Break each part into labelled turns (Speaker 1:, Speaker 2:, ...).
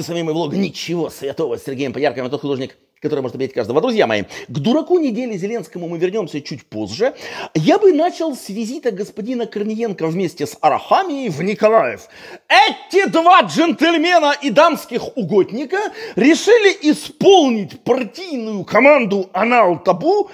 Speaker 1: ты самим и влог. Ничего святого с Сергеем Поярковым, а тот художник, который может обидеть каждого. Друзья мои, к дураку недели Зеленскому мы вернемся чуть позже. Я бы начал с визита господина Корниенко вместе с Арахамией в Николаев. Эти два джентльмена и дамских угодника решили исполнить партийную команду «Анал Табу»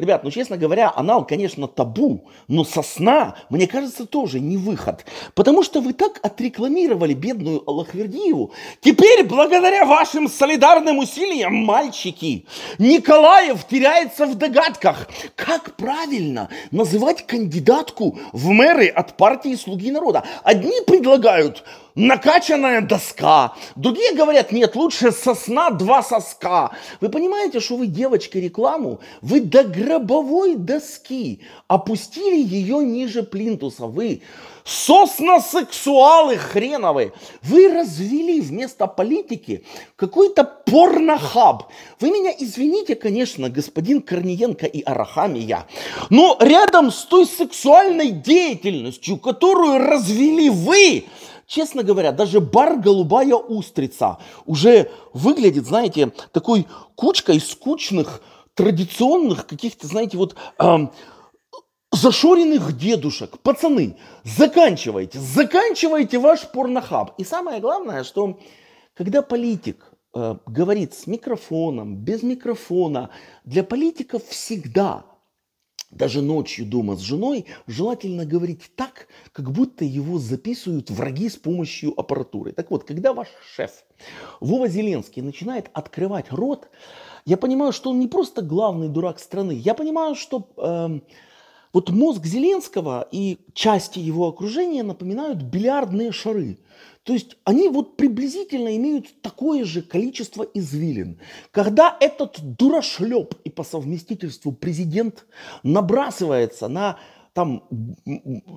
Speaker 1: Ребят, ну честно говоря, анал, конечно, табу, но сосна, мне кажется, тоже не выход. Потому что вы так отрекламировали бедную Аллахвердиеву. Теперь, благодаря вашим солидарным усилиям, мальчики, Николаев теряется в догадках, как правильно называть кандидатку в мэры от партии «Слуги народа». Одни предлагают накачанная доска. Другие говорят, нет, лучше сосна два соска. Вы понимаете, что вы девочки рекламу, вы до гробовой доски опустили ее ниже плинтуса. Вы сосносексуалы хреновы. Вы развели вместо политики какой-то порнохаб. Вы меня извините, конечно, господин Корниенко и Арахамия, но рядом с той сексуальной деятельностью, которую развели вы, честно говоря, даже бар «Голубая устрица» уже выглядит, знаете, такой кучкой скучных, традиционных каких-то, знаете, вот... Эм, зашоренных дедушек. Пацаны, заканчивайте, заканчивайте ваш порнохаб. И самое главное, что когда политик э, говорит с микрофоном, без микрофона, для политиков всегда даже ночью дома с женой, желательно говорить так, как будто его записывают враги с помощью аппаратуры. Так вот, когда ваш шеф Вова Зеленский начинает открывать рот, я понимаю, что он не просто главный дурак страны, я понимаю, что э, вот мозг Зеленского и части его окружения напоминают бильярдные шары. То есть они вот приблизительно имеют такое же количество извилин. Когда этот дурашлеп и по совместительству президент набрасывается на там,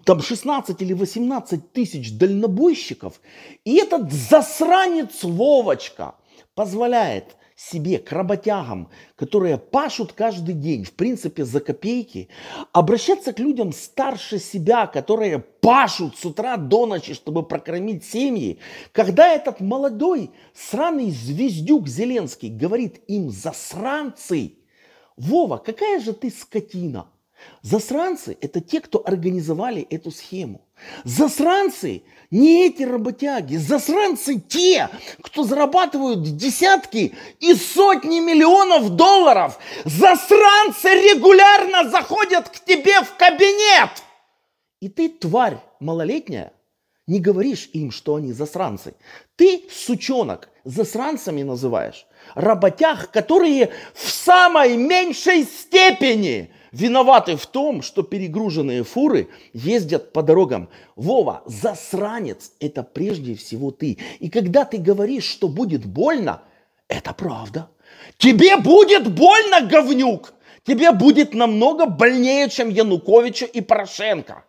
Speaker 1: там 16 или 18 тысяч дальнобойщиков, и этот засранец Вовочка позволяет – себе, к работягам, которые пашут каждый день, в принципе, за копейки, обращаться к людям старше себя, которые пашут с утра до ночи, чтобы прокормить семьи, когда этот молодой сраный звездюк Зеленский говорит им засранцы, Вова, какая же ты скотина, Засранцы – это те, кто организовали эту схему. Засранцы – не эти работяги. Засранцы – те, кто зарабатывают десятки и сотни миллионов долларов. Засранцы регулярно заходят к тебе в кабинет. И ты, тварь малолетняя, не говоришь им, что они засранцы. Ты, сучонок, засранцами называешь работяг, которые в самой меньшей степени – виноваты в том, что перегруженные фуры ездят по дорогам. Вова, засранец – это прежде всего ты. И когда ты говоришь, что будет больно, это правда. Тебе будет больно, говнюк! Тебе будет намного больнее, чем Януковичу и Порошенко.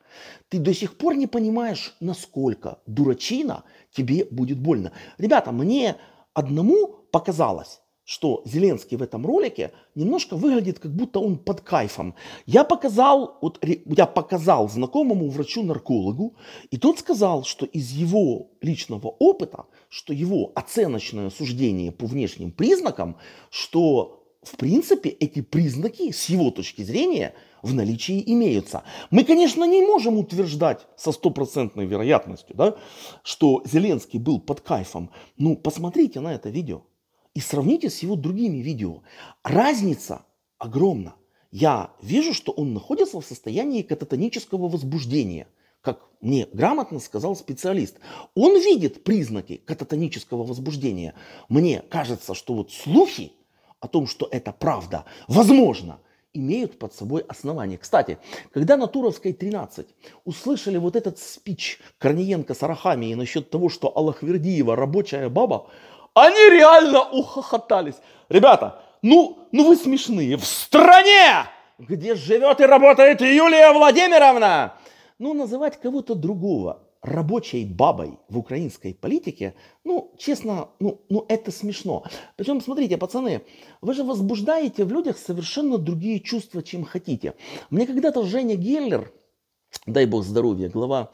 Speaker 1: Ты до сих пор не понимаешь, насколько дурачина тебе будет больно. Ребята, мне одному показалось, что Зеленский в этом ролике немножко выглядит, как будто он под кайфом. Я показал, вот, я показал знакомому врачу-наркологу, и тот сказал, что из его личного опыта, что его оценочное суждение по внешним признакам, что в принципе, эти признаки, с его точки зрения, в наличии имеются. Мы, конечно, не можем утверждать со стопроцентной вероятностью, да, что Зеленский был под кайфом. Ну, посмотрите на это видео и сравните с его другими видео. Разница огромна. Я вижу, что он находится в состоянии кататонического возбуждения, как мне грамотно сказал специалист. Он видит признаки кататонического возбуждения. Мне кажется, что вот слухи о том, что это правда, возможно, имеют под собой основания. Кстати, когда на Туровской 13 услышали вот этот спич Корниенко с Арахамией насчет того, что Аллахвердиева рабочая баба, они реально ухохотались. Ребята, ну, ну вы смешные. В стране, где живет и работает Юлия Владимировна. Ну, называть кого-то другого рабочей бабой в украинской политике, ну, честно, ну, ну это смешно. Причем, смотрите, пацаны, вы же возбуждаете в людях совершенно другие чувства, чем хотите. Мне когда-то Женя Геллер, дай бог здоровья, глава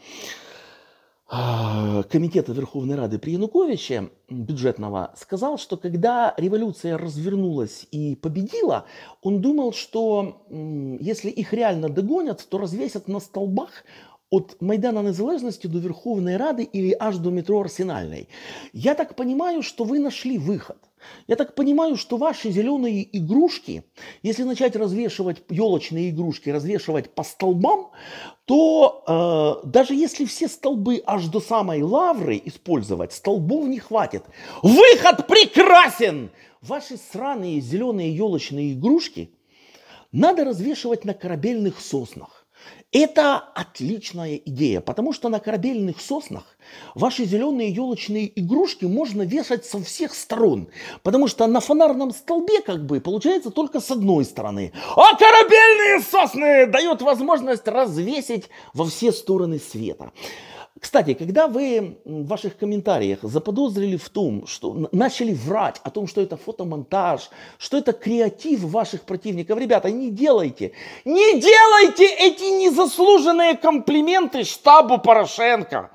Speaker 1: а, комитета Верховной Рады при Януковиче бюджетного сказал, что когда революция развернулась и победила, он думал, что если их реально догонят, то развесят на столбах от Майдана Незалежності до Верховной Рады или аж до метро Арсенальной. Я так понимаю, что вы нашли выход. Я так понимаю, что ваши зеленые игрушки, если начать развешивать елочные игрушки, развешивать по столбам, то э, даже если все столбы аж до самой лавры использовать, столбов не хватит. Выход прекрасен! Ваши сраные зеленые елочные игрушки надо развешивать на корабельных соснах. Это отличная идея, потому что на корабельных соснах ваши зеленые елочные игрушки можно вешать со всех сторон, потому что на фонарном столбе как бы получается только с одной стороны, а корабельные сосны дают возможность развесить во все стороны света. Кстати, когда вы в ваших комментариях заподозрили в том, что начали врать о том, что это фотомонтаж, что это креатив ваших противников, ребята, не делайте, не делайте эти незаслуженные комплименты штабу Порошенко.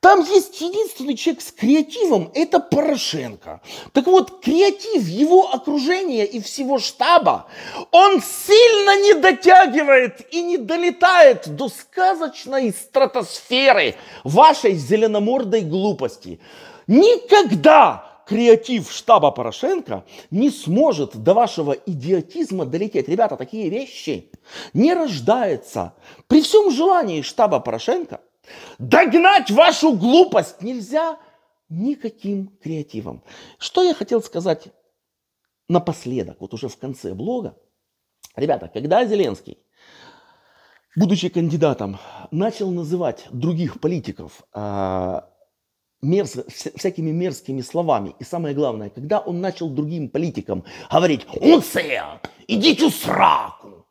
Speaker 1: Там есть единственный человек с креативом, это Порошенко. Так вот, креатив его окружения и всего штаба, он сильно не дотягивает и не долетает до сказочной стратосферы вашей зеленомордой глупости. Никогда креатив штаба Порошенко не сможет до вашего идиотизма долететь. Ребята, такие вещи не рождаются. При всем желании штаба Порошенко – Догнать вашу глупость нельзя никаким креативом. Что я хотел сказать напоследок, вот уже в конце блога. Ребята, когда Зеленский, будучи кандидатом, начал называть других политиков э, мерз, всякими мерзкими словами, и самое главное, когда он начал другим политикам говорить «Унция! Идите в сраку!»,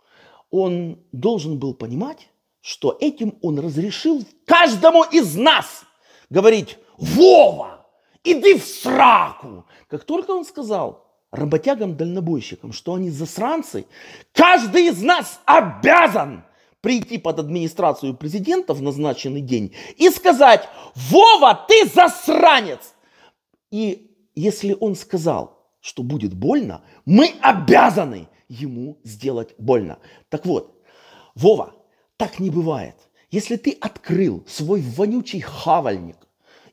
Speaker 1: он должен был понимать, что этим он разрешил каждому из нас говорить «Вова, иди в сраку!» Как только он сказал работягам-дальнобойщикам, что они засранцы, каждый из нас обязан прийти под администрацию президента в назначенный день и сказать «Вова, ты засранец!» И если он сказал, что будет больно, мы обязаны ему сделать больно. Так вот, Вова – так не бывает. Если ты открыл свой вонючий хавальник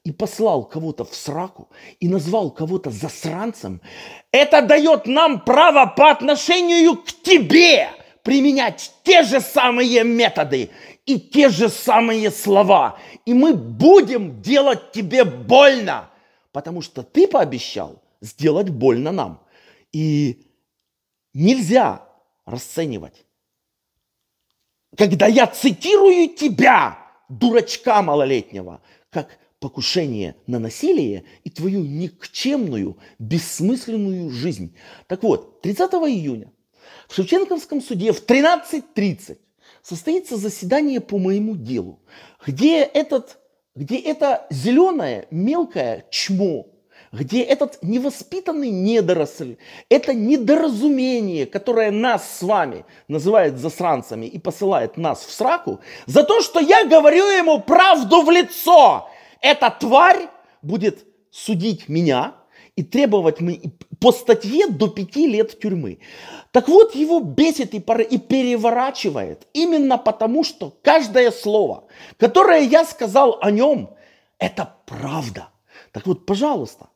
Speaker 1: и послал кого-то в сраку, и назвал кого-то засранцем, это дает нам право по отношению к тебе применять те же самые методы и те же самые слова. И мы будем делать тебе больно, потому что ты пообещал сделать больно нам. И нельзя расценивать когда я цитирую тебя, дурачка малолетнего, как покушение на насилие и твою никчемную, бессмысленную жизнь. Так вот, 30 июня в Шевченковском суде в 13.30 состоится заседание по моему делу, где, этот, где это зеленое мелкое чмо где этот невоспитанный недоросль, это недоразумение, которое нас с вами называет засранцами и посылает нас в сраку, за то, что я говорю ему правду в лицо. Эта тварь будет судить меня и требовать мы по статье до пяти лет тюрьмы. Так вот, его бесит и, и переворачивает именно потому, что каждое слово, которое я сказал о нем, это правда. Так вот, пожалуйста,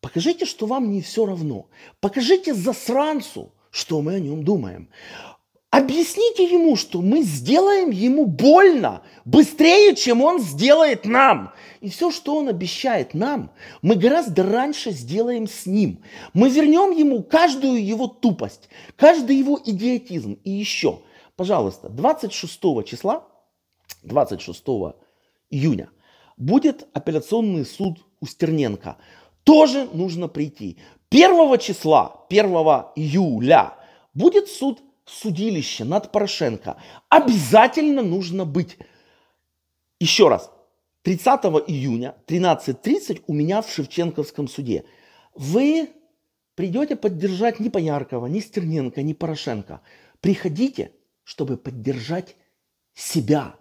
Speaker 1: Покажите, что вам не все равно. Покажите засранцу, что мы о нем думаем. Объясните ему, что мы сделаем ему больно быстрее, чем он сделает нам. И все, что он обещает нам, мы гораздо раньше сделаем с ним. Мы вернем ему каждую его тупость, каждый его идиотизм. И еще, пожалуйста, 26 числа, 26 июня, будет апелляционный суд Устерненко тоже нужно прийти. 1 числа, 1 июля, будет суд судилище над Порошенко. Обязательно нужно быть. Еще раз, 30 июня 13.30 у меня в Шевченковском суде. Вы придете поддержать ни Пояркова, ни Стерненко, ни Порошенко. Приходите, чтобы поддержать себя.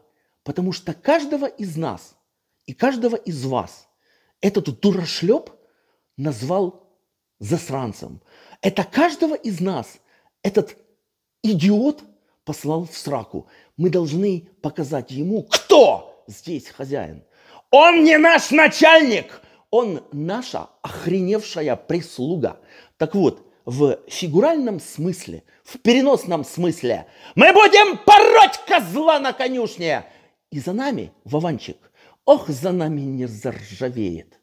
Speaker 1: Потому что каждого из нас и каждого из вас этот дурашлеп – назвал засранцем. Это каждого из нас этот идиот послал в сраку. Мы должны показать ему, кто здесь хозяин. Он не наш начальник, он наша охреневшая прислуга. Так вот, в фигуральном смысле, в переносном смысле, мы будем пороть козла на конюшне. И за нами, Вованчик, ох, за нами не заржавеет.